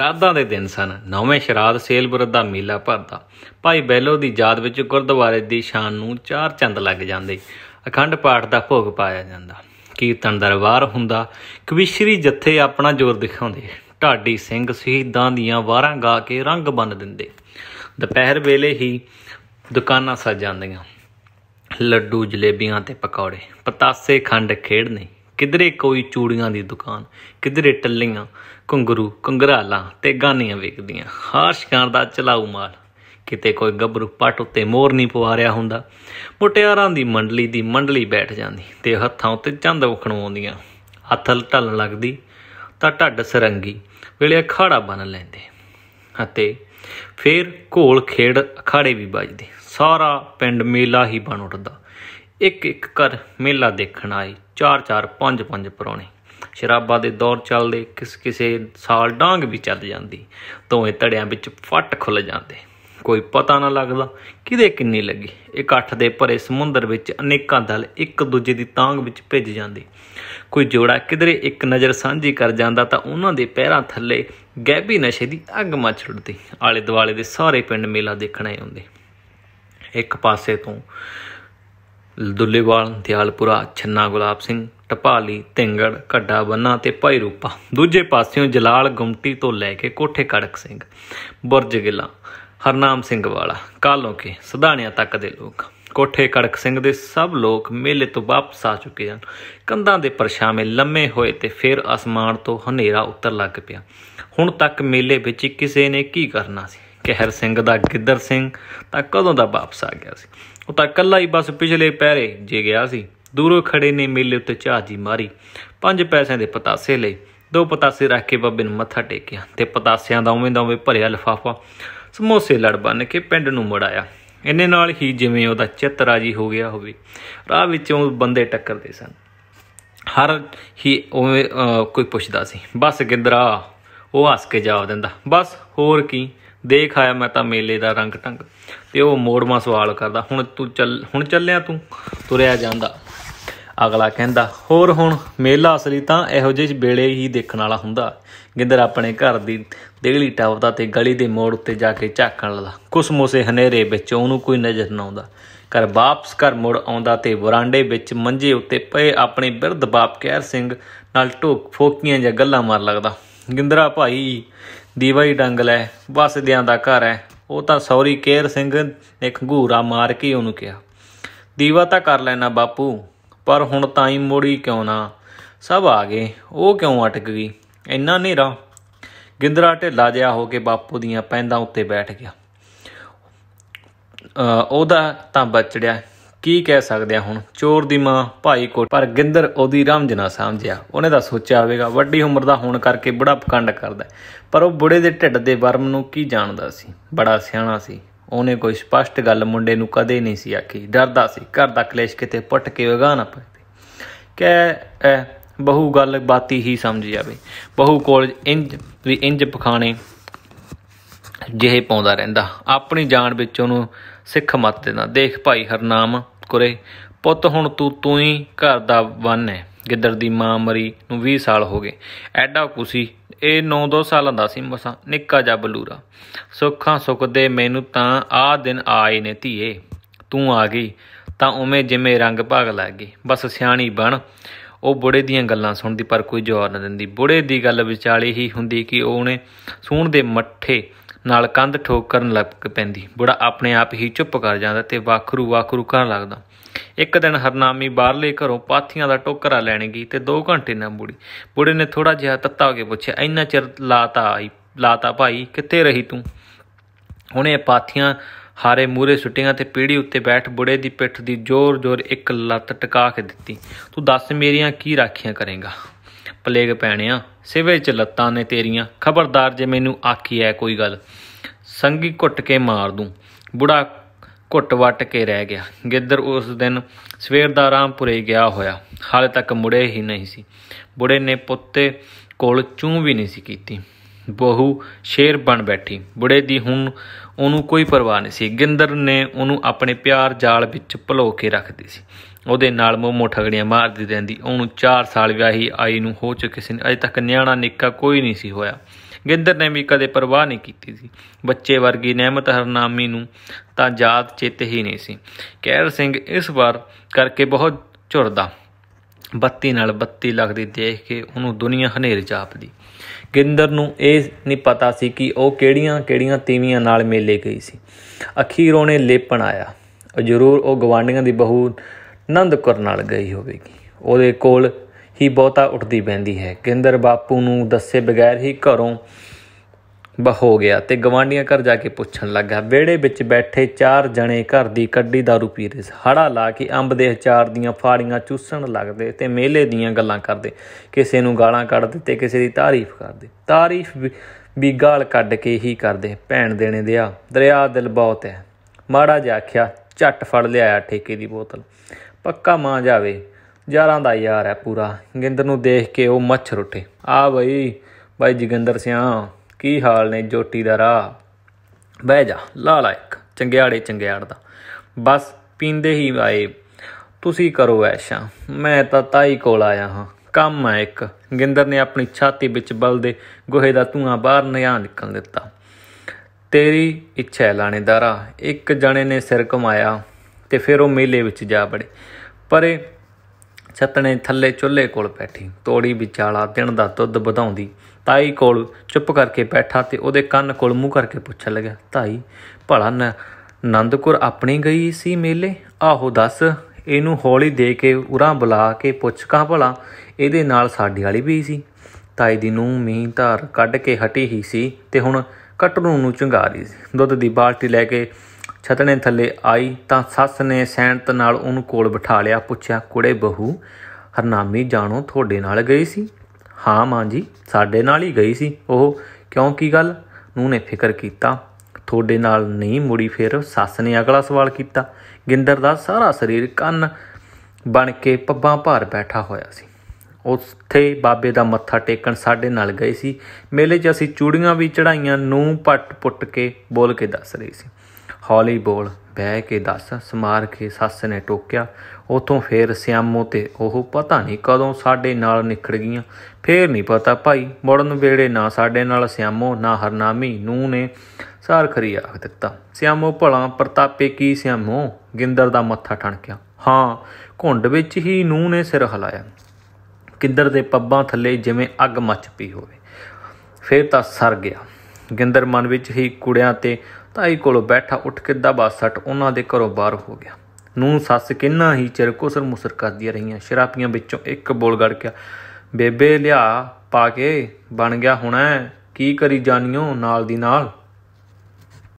ਸ਼ਰਾਧਾਂ ਦੇ ਦਿਨ ਸਨ ਨੌਵੇਂ ਸ਼ਰਾਧ ਸੇਲ ਦਾ ਮੇਲਾ ਭਰਦਾ ਭਾਈ ਬੈਲੋ ਦੀ ਯਾਦ ਵਿੱਚ ਗੁਰਦੁਆਰੇ ਦੀ ਸ਼ਾਨ ਨੂੰ ਚਾਰ ਚੰਦ ਲੱਗ ਜਾਂਦੇ ਅਖੰਡ ਪਾਠ ਦਾ ਭੋਗ ਪਾਇਆ ਜਾਂਦਾ ਕੀਰਤਨ ਦਰਬਾਰ ਹੁੰਦਾ ਕਵਿਸ਼ਰੀ ਜੱਥੇ ਆਪਣਾ ਜ਼ੋਰ ਦਿਖਾਉਂਦੇ ਢਾਡੀ ਸਿੰਘ ਸ਼ਹੀਦਾਂ ਦੀਆਂ ਵਾਰਾਂ ਗਾ ਕੇ ਰੰਗ ਬੰਨ ਦਿੰਦੇ ਦੁਪਹਿਰ ਵੇਲੇ ਹੀ ਦੁਕਾਨਾਂ ਸਜ ਜਾਂਦੀਆਂ ਲੱਡੂ ਜਲੇਬੀਆਂ ਤੇ ਪਕੌੜੇ ਪਤਾਸੇ ਖੰਡ ਖੇਡਨੇ ਕਿਧਰੇ ਕੋਈ ਚੂੜੀਆਂ ਦੀ ਦੁਕਾਨ ਕਿਧਰੇ ਟੱਲੀਆਂ ਕੰਗਰੂ ਕੰਗਰਾਲਾਂ ਤੇ ਗਾਨੀਆਂ ਵੇਖਦੀਆਂ ਹਾਰ ਸ਼ਿੰਗਾਰ ਦਾ ਚਲਾਉ ਮਾਲ ਕਿਤੇ ਕੋਈ ਗੱਭਰੂ ਪੱਟ ਉੱਤੇ ਮੋਰ ਨਹੀਂ ਪਵਾ ਰਿਹਾ ਹੁੰਦਾ ਮੁਟਿਆਰਾਂ ਦੀ ਮੰਡਲੀ ਦੀ ਮੰਡਲੀ ਬੈਠ ਜਾਂਦੀ ਤੇ ਹੱਥਾਂ ਉੱਤੇ ਚੰਦ ਵਖਣੋਂ ਆਉਂਦੀਆਂ ਹੱਥ ਢਲਣ ਲੱਗਦੀ ਤਾਂ ਢੱਡ ਸਰੰਗੀ ਵੇਲੇ ਅਖਾੜਾ ਬਨ ਲੈਂਦੇ ਅਤੇ ਫੇਰ ਘੋਲ ਖੇੜ ਅਖਾੜੇ ਵੀ ਵੱਜਦੇ ਸਾਰਾ ਪਿੰਡ ਮੇਲਾ ਹੀ ਬਣ ਉੱਠਦਾ ਇੱਕ ਇੱਕ ਕਰ ਮੇਲਾ ਦੇਖਣ ਆਏ ਚਾਰ ਚਾਰ ਪੰਜ ਪੰਜ ਪਰੌਣੇ ਸ਼ਰਾਬਾਂ ਦੇ ਦੌਰ ਚੱਲਦੇ ਕਿਸ ਕਿਸੇ ਸਾਲ ਡਾਂਗ ਵੀ ਚੱਲ ਜਾਂਦੀ ਧੋਏ ਧੜਿਆਂ ਵਿੱਚ ਫੱਟ ਖੁੱਲ ਜਾਂਦੇ ਕੋਈ ਪਤਾ ਨਾ ਲੱਗਦਾ ਕਿਦੇ ਕਿੰਨੀ ਲੱਗੀ ਇਕੱਠ ਦੇ ਭਰੇ ਸਮੁੰਦਰ ਵਿੱਚ ਅਨੇਕਾਂ ਦਲ ਇੱਕ ਦੂਜੇ ਦੀ ਤਾਂਗ ਵਿੱਚ ਭਿੱਜ ਜਾਂਦੇ ਕੋਈ ਜੋੜਾ ਕਿਧਰੇ ਇੱਕ ਨਜ਼ਰ ਸਾਂਝੀ ਕਰ ਜਾਂਦਾ ਤਾਂ ਉਹਨਾਂ ਦੇ ਪੈਰਾਂ ਥੱਲੇ ਗੈਬੀ ਨਸ਼ੇ ਦੀ ਅੱਗ ਮੱਚ ਉੱਡਦੀ ਆਲੇ ਦੁਆਲੇ ਦੇ ਸਾਰੇ ਪਿੰਡ ਮੇਲਾ ਦੇਖਣ ਆਉਂਦੇ ਇੱਕ ਪਾਸੇ ਤੋਂ ਦੁੱਲੇਵਾਲ ਦਿਆਲਪੁਰਾ ਛੰਨਾ ਗੁਲਾਬ ਸਿੰਘ ਟਪਾਲੀ ਤਿੰਗੜ ਘੱਡਾ ਬੰਨਾ ਤੇ ਭਾਈ ਰੂਪਾ ਦੂਜੇ ਪਾਸਿਓਂ ਜਲਾਲ ਗੁੰਮਟੀ ਤੋਂ ਲੈ ਕੇ ਕੋਠੇ ਕੜਕ ਸਿੰਘ ਬੁਰਜ ਗਿਲਾ ਹਰਨਾਮ ਸਿੰਘ ਵਾਲਾ ਕੇ ਸਧਾਣਿਆ ਤੱਕ ਦੇ ਲੋਕ ਕੋਠੇ ਕੜਕ ਸਿੰਘ ਦੇ ਸਭ ਲੋਕ ਮੇਲੇ ਤੋਂ ਵਾਪਸ ਆ ਚੁੱਕੇ ਹਨ ਕੰਧਾਂ ਦੇ ਪਰਛਾਵੇਂ ਲੰਮੇ ਹੋਏ ਤੇ ਫਿਰ ਅਸਮਾਨ ਤੋਂ ਹਨੇਰਾ ਉੱਤਰ ਲੱਗ ਪਿਆ ਹੁਣ ਤੱਕ ਮੇਲੇ ਵਿੱਚ ਕਿਸੇ ਨੇ ਕੀ ਕਰਨਾ ਸੀ ਕਹਿਰ ਸਿੰਘ ਦਾ ਗਿੱਦਰ ਸਿੰਘ ਤਾਂ ਕਦੋਂ ਦਾ ਵਾਪਸ ਆ ਗਿਆ ਸੀ ਉਹ ਤਾਂ ਇਕੱਲਾ ਹੀ ਬਸ ਪਿਛਲੇ ਪਹਿਰੇ ਜੇ ਗਿਆ ਸੀ ਦੂਰੋਂ ਖੜੇ ਨੇ ਮੇਲੇ ਉੱਤੇ ਝਾਜੀ ਮਾਰੀ ਪੰਜ ਪੈਸਿਆਂ ਦੇ ਪਤਾਸੇ ਲਈ ਦੋ ਪਤਾਸੇ ਰੱਖ ਕੇ ਬੱਬੇ ਨੂੰ ਮੱਥਾ ਟੇਕਿਆ ਤੇ ਪਤਾਸਿਆਂ ਦਾ ਉਵੇਂ ਦਾ ਉਵੇਂ ਭਰਿਆ ਲਫਾਫਾ ਸਮੋਸੇ ਲੜ ਬੰਨ ਕੇ ਪਿੰਡ ਨੂੰ ਆਇਆ ਇੰਨੇ ਨਾਲ ਹੀ ਜਿਵੇਂ ਉਹਦਾ ਚਿੱਤ ਰਾਜੀ ਹੋ ਗਿਆ ਹੋਵੇ ਰਾਹ ਵਿੱਚੋਂ ਬੰਦੇ ਟੱਕਰਦੇ ਸਨ ਹਰ ਹੀ ਉਵੇਂ ਕੋਈ ਪੁੱਛਦਾ ਸੀ ਬਸ ਗਿੰਦਰਾ ਉਹ ਹੱਸ ਕੇ ਜਵਾਬ ਦਿੰਦਾ ਬਸ ਹੋਰ ਕੀ ਦੇਖ ਆਇਆ ਮੈਂ ਤਾਂ ਮੇਲੇ ਦਾ ਰੰਗ ਟੰਗ ਤੇ ਉਹ ਮੋੜਮਾ ਸਵਾਲ ਕਰਦਾ ਹੁਣ ਤੂੰ ਚੱਲ ਹੁਣ ਚੱਲਿਆ ਤੂੰ ਤੁਰਿਆ ਜਾਂਦਾ ਅਗਲਾ ਕਹਿੰਦਾ ਹੋਰ ਹੁਣ ਮੇਲਾ ਅਸਲੀ ਤਾਂ ਇਹੋ ਜਿਹੇ ਵੇਲੇ ਹੀ ਦੇਖਣ ਵਾਲਾ ਹੁੰਦਾ ਗਿੰਦਰ ਆਪਣੇ ਘਰ ਦੀ ਦੇਗਲੀ ਟਾਪਦਾ ਤੇ ਗਲੀ ਦੇ ਮੋੜ ਉੱਤੇ ਜਾ ਕੇ ਝਾਕਣ ਲੱਗਾ ਕੁਸਮੋਸੇ ਹਨੇਰੇ ਵਿੱਚ ਉਹਨੂੰ ਕੋਈ ਨਜ਼ਰ ਨਾ ਆਉਂਦਾ ਘਰ ਵਾਪਸ ਘਰ ਮੁੜ ਆਉਂਦਾ ਤੇ ਵਰਾਂਡੇ ਵਿੱਚ ਮੰਜੇ ਉੱਤੇ ਪਏ ਆਪਣੇ ਬਿਰਧ ਬਾਪ ਕੈਰ ਸਿੰਘ ਨਾਲ ਟੋਕ ਫੋਕੀਆਂ ਜਾਂ ਗੱਲਾਂ ਮਾਰ ਲੱਗਦਾ ਗਿੰਦਰਾ ਭਾਈ ਦੀਵਾਈ ਹੀ ਡੰਗ ਲੈ ਵਸਦਿਆਂ ਦਾ ਘਰ ਹੈ ਉਹ ਤਾਂ ਸੌਰੀ ਕੇਰ ਸਿੰਘ ਨੇ ਖੰਗੂਰਾ ਮਾਰ ਕੇ ਉਹਨੂੰ ਕਿਹਾ ਦੀਵਾ ਤਾਂ ਕਰ ਲੈਣਾ ਬਾਪੂ ਪਰ ਹੁਣ ਤਾਂ ਹੀ ਮੋੜੀ ਕਿਉਂ ਨਾ ਸਭ ਆ ਗਏ ਉਹ ਕਿਉਂ اٹਕ ਗਈ ਇੰਨਾ ਹਨੇਰਾ ਗਿੰਦਰਾ ਢਿੱਲਾ ਜਿਆ ਹੋ ਕੇ ਬਾਪੂ ਦੀਆਂ ਪੈਂਦਾ ਉੱਤੇ ਬੈਠ ਗਿਆ ਉਹਦਾ ਤਾਂ ਬਚੜਿਆ ਕੀ ਕਹਿ ਸਕਦੇ ਆ ਹੁਣ ਚੋਰ ਦੀ ਮਾਂ ਭਾਈ ਕੋਟ ਪਰ ਗਿੰਦਰ ਉਹਦੀ ਰਾਮ ਨਾ ਸਮਝਿਆ ਉਹਨੇ ਤਾਂ ਸੋਚਿਆ ਹੋਵੇਗਾ ਵੱਡੀ ਉਮਰ ਦਾ ਹੋਣ ਕਰਕੇ ਬੜਾ ਪਕੰਡ ਕਰਦਾ ਪਰ ਉਹ ਬੁੜੇ ਦੇ ਢਿੱਡ ਦੇ ਵਰਮ ਨੂੰ ਕੀ ਜਾਣਦਾ ਸੀ ਬੜਾ ਸਿਆਣਾ ਸੀ ਉਹਨੇ ਕੋਈ ਸਪਸ਼ਟ ਗੱਲ ਮੁੰਡੇ ਨੂੰ ਕਦੇ ਨਹੀਂ ਸੀ ਆਖੀ ਡਰਦਾ ਸੀ ਘਰ ਦਾ ਕਲੇਸ਼ ਕਿਤੇ ਪੁੱਟ ਕੇ ਵਗਾ ਨਾ ਪਵੇ ਕਹਿ ਬਹੂ ਗੱਲ ਬਾਤੀ ਹੀ ਸਮਝ ਜਾਵੇ ਬਹੂ ਕੋਲ ਇੰਜ ਵੀ ਇੰਜ ਪਖਾਣੇ ਜਿਹੇ ਪਾਉਂਦਾ ਰਹਿੰਦਾ ਆਪਣੀ ਜਾਨ ਵਿੱਚ ਉਹਨੂੰ ਸਿੱਖ ਮਤ ਦੇਣਾ ਦੇਖ ਭਾਈ ਹਰਨਾਮ ਕੁਰੇ ਪੁੱਤ ਹੁਣ ਤੂੰ ਤੂੰ ਹੀ ਘਰ ਦਾ ਬੰਨ ਹੈ ਗਿੱਦੜ ਦੀ ਮਾਂ ਮਰੀ ਨੂੰ 20 ਸਾਲ ਹੋ ਗਏ ਐਡਾ ਕੁਸੀ ਇਹ 9-2 ਸਾਲਾਂ ਦਾ ਸੀ ਮਸਾ ਨਿੱਕਾ ਜਿਹਾ ਬਲੂਰਾ ਸੁੱਖਾਂ ਦੇ ਮੈਨੂੰ ਤਾਂ ਆ ਦਿਨ ਆਏ ਨੇ ਧੀਏ ਤੂੰ ਆ ਗਈ ਤਾਂ ਉਵੇਂ ਜਿਵੇਂ ਰੰਗ ਭਾਗ ਲੱਗ ਗਈ ਬਸ ਸਿਆਣੀ ਬਣ ਉਹ ਬੁੜੇ ਦੀਆਂ ਗੱਲਾਂ ਸੁਣਦੀ ਪਰ ਕੋਈ ਜ਼ੋਰ ਨਾ ਦਿੰਦੀ ਬੁੜੇ ਦੀ ਗੱਲ ਵਿਚਾਲੇ ਹੀ ਹੁੰਦੀ ਕਿ ਉਹਨੇ ਸੂਣ ਦੇ ਮੱਠੇ ਨਾਲ ਕੰਧ ਠੋਕ ਕਰਨ ਲੱਗ ਪੈਂਦੀ ਬੁੜਾ ਆਪਣੇ ਆਪ ਹੀ ਚੁੱਪ ਕਰ ਜਾਂਦਾ ਤੇ ਵਾਖਰੂ ਵਾਖਰੂ ਕਰਨ ਲੱਗਦਾ ਇੱਕ ਦਿਨ ਹਰਨਾਮੀ ਬਾਹਰਲੇ ਘਰੋਂ ਪਾਥੀਆਂ ਦਾ ਟੋਕਰਾ ਲੈਣ ਗਈ ਤੇ 2 ਘੰਟੇ ਨਾ ਮੁੜੀ ਬੁੜੇ ਨੇ ਥੋੜਾ ਜਿਹਾ ਤੱਤਾ ਹੋ ਕੇ ਪੁੱਛਿਆ ਇੰਨਾ ਚਿਰ ਲਾਤਾ ਆਈ ਲਾਤਾ ਭਾਈ ਕਿੱਥੇ ਰਹੀ ਤੂੰ ਹੁਣੇ ਪਾਥੀਆਂ ਹਾਰੇ ਮੂਰੇ ਸੁੱਟੀਆਂ ਤੇ ਪੀੜੀ ਉੱਤੇ ਬੈਠ ਬੁੜੇ ਦੀ ਪਿੱਠ ਦੀ ਜ਼ੋਰ-ਜ਼ੋਰ ਇੱਕ ਲੱਤ ਟਿਕਾ ਕੇ ਦਿੱਤੀ ਤੂੰ ਦੱਸ ਮੇਰੀਆਂ ਕੀ ਰਾਖੀਆਂ ਕਰੇਗਾ ਪਲੇਗ ਪੈਣਿਆ ਸਿਵੇ ਚ ਲੱਤਾਂ ਨੇ ਤੇਰੀਆਂ ਖਬਰਦਾਰ ਜੇ ਮੈਨੂੰ ਆਖੀ ਐ ਕੋਈ ਗੱਲ ਸੰਗੀ ਘੁੱਟ ਕੇ ਮਾਰ ਦੂੰ ਬੁੜਾ ਘੁੱਟ ਵਟ ਕੇ ਰਹਿ ਗਿਆ ਗਿੱਦਰ ਉਸ ਦਿਨ ਸਵੇਰ ਦਾ ਰਾਮਪੁਰੇ ਗਿਆ ਹੋਇਆ ਹਾਲੇ ਤੱਕ ਮੁੜੇ ਹੀ ਨਹੀਂ ਸੀ ਬੁੜੇ ਨੇ ਪੁੱਤੇ ਕੋਲ ਚੂੰ ਵੀ ਨਹੀਂ ਸੀ ਕੀਤੀ ਬਹੂ ਸ਼ੇਰ ਬਣ ਬੈਠੀ ਬੁੜੇ ਦੀ ਹੁਣ ਉਹਨੂੰ ਕੋਈ ਪਰਵਾਹ ਨਹੀਂ ਸੀ ਗਿੰਦਰ ਨੇ ਉਹਨੂੰ ਆਪਣੇ ਪਿਆਰ ਜਾਲ ਵਿੱਚ ਭਲੋ ਕੇ ਰੱਖਦੀ ਸੀ ਉਹਦੇ ਨਾਲ ਮੋਮੋ ਠਗੜੀਆਂ ਮਾਰਦੀ ਰਹਿੰਦੀ ਉਹਨੂੰ 4 ਸਾਲ ਵਿਆਹੀ ਆਈ ਨੂੰ ਹੋ ਚੁੱਕੇ ਸੀ ਅਜੇ ਤੱਕ ਨਿਆਣਾ ਨਿੱਕਾ ਕੋਈ ਨਹੀਂ ਸੀ ਹੋਇਆ ਗਿੰਦਰ ਨੇ ਵੀ ਕਦੇ ਪਰਵਾਹ ਨਹੀਂ ਕੀਤੀ ਸੀ ਬੱਚੇ ਵਰਗੀ ਨਹਿਮਤ ਹਰਨਾਮੀ ਨੂੰ ਤਾਂ ਯਾਦ ਚੇਤੇ ਹੀ ਨਹੀਂ ਸੀ ਕਹਿਰ ਸਿੰਘ ਇਸ ਵਾਰ ਕਰਕੇ ਬਹੁਤ ਝੁਰਦਾ ਬੱਤੀ ਨਾਲ ਬੱਤੀ ਲੱਗਦੀ ਦੇਖ ਕੇ ਉਹਨੂੰ ਦੁਨੀਆ ਹਨੇਰ ਚਾਪਦੀ ਗਿੰਦਰ ਨੂੰ ਇਹ ਨਹੀਂ ਪਤਾ ਸੀ ਕਿ ਉਹ ਕਿਹੜੀਆਂ-ਕਿਹੜੀਆਂ ਤੀਵੀਆਂ ਨਾਲ ਮੇਲੇ ਗਈ ਸੀ ਅਖੀਰ ਉਹਨੇ ਲੇਪਣ ਆਇਆ ਉਹ ਜ਼ਰੂਰ ਉਹ ਗਵਾਂਡੀਆਂ ਦੀ ਬਹੂ ਨੰਦ ਕੌਰ ਨਾਲ ਗਈ ਹੋਵੇਗੀ ਉਹਦੇ ਕੋਲ ਹੀ ਬਹੁਤਾ ਉੱਠਦੀ ਬੈਂਦੀ ਹੈ ਗਿੰਦਰ ਬਾਪੂ ਨੂੰ ਦੱਸੇ ਬਗੈਰ ਹੀ ਘਰੋਂ ਬਾ ਹੋ ਗਿਆ ਤੇ ਗਵਾਂਡੀਆਂ ਘਰ ਜਾ ਕੇ ਪੁੱਛਣ ਲੱਗਾ ਵਿਹੜੇ ਵਿੱਚ ਬੈਠੇ ਚਾਰ ਜਣੇ ਘਰ ਦੀ ਕੱਢੀ दारू ਪੀ ਰਹੇ ਹੜਾ ਲਾ ਕੇ ਅੰਬ ਦੇ ਅਚਾਰ ਦੀਆਂ ਫਾੜੀਆਂ ਚੂਸਣ ਲੱਗਦੇ ਤੇ ਮੇਲੇ ਦੀਆਂ ਗੱਲਾਂ ਕਰਦੇ ਕਿਸੇ ਨੂੰ ਗਾਲਾਂ ਕੱਢਦੇ ਤੇ ਕਿਸੇ ਦੀ ਤਾਰੀਫ ਕਰਦੇ ਤਾਰੀਫ ਵੀ ਗਾਲ ਕੱਢ ਕੇ ਹੀ ਕਰਦੇ ਭੈਣ ਦੇਣੇ ਦਿਆ ਦਰਿਆ ਦਿਲ ਬਹੁਤ ਹੈ ਮਾੜਾ ਜਿਹਾ ਆਖਿਆ ਝੱਟ ਫੜ ਲਿਆ ਠੇਕੇ ਦੀ ਬੋਤਲ ਪੱਕਾ ਮਾਂ ਜਾਵੇ ਯਾਰਾਂ ਦਾ ਯਾਰ ਹੈ ਪੂਰਾ ਗਿੰਦਰ ਨੂੰ ਦੇਖ ਕੇ ਉਹ ਮੱਛਰ ਉੱਠੇ ਆ ਬਈ ਬਾਈ ਜਗਿੰਦਰ ਸਿਆਂ ਕੀ ਹਾਲ ਨੇ ਜੋਟੀ ਦਾ ਰਾਹ ਬਹਿ ਜਾ ਲਾ ਲਾ ਇੱਕ ਚੰਗਿਆੜੇ ਚੰਗਿਆੜ ਦਾ ਬਸ ਪੀਂਦੇ ਹੀ ਆਏ ਤੁਸੀਂ ਕਰੋ ਐਸ਼ਾ ਮੈਂ ਤਾਂ ਤਾਈ ਕੋਲ ਆਇਆ ਹਾਂ ਕੰਮ ਹੈ ਇੱਕ ਗਿੰਦਰ ਨੇ ਆਪਣੀ ਛਾਤੀ ਵਿੱਚ ਬਲਦੇ ਗੋਹੇ ਦਾ ਧੂਆਂ ਬਾਹਰ ਨਿਆਂ ਨਿਕਲ ਦਿੱਤਾ ਤੇਰੀ ਇੱਛਾ ਹੈ ਲਾਣੇਦਾਰਾ ਇੱਕ ਜਣੇ ਨੇ ਸਿਰ ਕਮਾਇਆ ਤੇ ਫਿਰ ਉਹ ਮੇਲੇ ਵਿੱਚ ਜਾ ਬੜੇ ਪਰੇ ਛਤਣੇ ਥੱਲੇ ਚੁੱਲ੍ਹੇ ਕੋਲ ਬੈਠੀ ਤੋੜੀ ਵਿਚਾਲਾ ਦਿਨ ਦਾ ਦੁੱਧ ਵਧਾਉਂਦੀ ਤਾਈ ਕੋਲ ਚੁੱਪ ਕਰਕੇ ਬੈਠਾ ਤੇ ਉਹਦੇ ਕੰਨ ਕੋਲ ਮੂੰਹ ਕਰਕੇ ਪੁੱਛ ਲਗਾ ਤਾਈ ਭਲਾ ਨੰਦਕੁਰ ਆਪਣੀ ਗਈ ਸੀ ਮੇਲੇ ਆਹੋ ਦੱਸ ਇਹਨੂੰ ਹੌਲੀ ਦੇ ਕੇ ਉਰਾਂ ਬੁਲਾ ਕੇ ਪੁੱਛ ਕਾ ਭਲਾ ਇਹਦੇ ਨਾਲ ਸਾਡੀ ਵਾਲੀ ਵੀ ਸੀ ਤਾਈ ਦੀ ਨੂੰ ਮੀਂਹ ਧਾਰ ਕੱਢ ਕੇ ਹਟੀ ਹੀ ਸੀ ਤੇ ਹੁਣ ਕਟਰੂ ਨੂੰ ਚੰਗਾਰੀ ਸੀ ਦੁੱਧ ਦੀ ਬਾਲਟੀ ਲੈ ਕੇ ਛਤਣੇ ਥੱਲੇ ਆਈ ਤਾਂ ਸੱਸ ਨੇ ਸੈਂਤ ਨਾਲ ਉਹਨੂੰ ਕੋਲ ਬਿਠਾ ਲਿਆ ਪੁੱਛਿਆ ਕੁੜੇ ਬਹੂ ਹਰਨਾਮੀ ਜਾਣੋ ਤੁਹਾਡੇ ਨਾਲ ਗਈ ਸੀ ਹਾਂ ਮਾਂ ਜੀ ਸਾਡੇ ਨਾਲ ਹੀ ਗਈ ਸੀ ਉਹ ਕਿਉਂ ਕੀ ਗੱਲ ਨੂੰ ਨੇ ਫਿਕਰ ਕੀਤਾ ਤੁਹਾਡੇ ਨਾਲ ਨਹੀਂ ਮੁੜੀ ਫਿਰ ਸੱਸ ਨੇ ਅਗਲਾ ਸਵਾਲ ਕੀਤਾ ਗਿੰਦਰ ਦਾ ਸਾਰਾ ਸਰੀਰ ਕੰਨ ਬਣ ਕੇ ਪੱਬਾਂ ਭਾਰ ਬੈਠਾ ਹੋਇਆ ਸੀ ਉੱਥੇ ਬਾਬੇ ਦਾ ਮੱਥਾ ਟੇਕਣ ਸਾਡੇ ਨਾਲ ਗਏ ਸੀ ਮੇਲੇ 'ਚ ਅਸੀਂ ਚੂੜੀਆਂ ਵੀ ਚੜਾਈਆਂ ਨੂੰ ਪੱਟ ਪੁੱਟ ਕੇ ਬੋਲ ਕੇ ਦੱਸ ਰਹੀ ਸੀ ਹੌਲੀ ਬੋਲ ਬਹਿ ਕੇ ਦੱਸ ਸਮਾਰ ਕੇ ਸੱਸ ਨੇ ਟੋਕਿਆ ਉਥੋਂ ਫੇਰ ਸਿਆਮੋ ਤੇ ਉਹ ਪਤਾ ਨਹੀਂ ਕਦੋਂ ਸਾਡੇ ਨਾਲ ਨਿਕੜ ਗਈਆਂ ਫੇਰ ਨਹੀਂ ਪਤਾ ਭਾਈ ਮੁੜਨ ਵੇੜੇ ਨਾ ਸਾਡੇ ਨਾਲ ਸਿਆਮੋ ਨਾ ਹਰਨਾਮੀ ਨੂੰ ਨੇ ਸਾਰ ਖਰੀ ਆਖ ਦਿੱਤਾ ਸਿਆਮੋ ਭਲਾ ਪ੍ਰਤਾਪੇ ਕੀ ਸਿਆਮੋ ਗਿੰਦਰ ਦਾ ਮੱਥਾ ਠਣਕਿਆ ਹਾਂ ਘੁੰਡ ਵਿੱਚ ਹੀ ਨੂੰ ਨੇ ਸਿਰ ਹਲਾਇਆ ਕਿੰਦਰ ਦੇ ਪੱਬਾਂ ਥੱਲੇ ਜਿਵੇਂ ਅੱਗ ਮੱਚ ਪਈ ਹੋਵੇ ਫੇਰ ਤਾਂ ਸਰ ਗਿਆ ਗਿੰਦਰ ਮਨ ਵਿੱਚ ਹੀ ਕੁੜਿਆਂ ਤੇ ਤਾਈ ਕੋਲ ਬੈਠਾ ਉੱਠ ਕੇ ਦਬਾ ਸੱਟ ਉਹਨਾਂ ਦੇ ਘਰੋਂ ਬਾਹਰ ਹੋ ਗਿਆ ਨੂੰ ਸੱਸ ਕਿੰਨਾ ਹੀ ਚਿਰ ਕੋਸਰ ਮੁਸਰ ਕਰਦੀਆਂ ਰਹੀਆਂ ਸ਼ਰਾਪੀਆਂ ਵਿੱਚੋਂ ਇੱਕ ਬੋਲ ਗੜ ਗਿਆ ਬੇਬੇ ਲਿਆ ਪਾ ਕੇ ਬਣ ਗਿਆ ਹੁਣਾ ਕੀ ਕਰੀ ਜਾਨੀਓ ਨਾਲ ਦੀ ਨਾਲ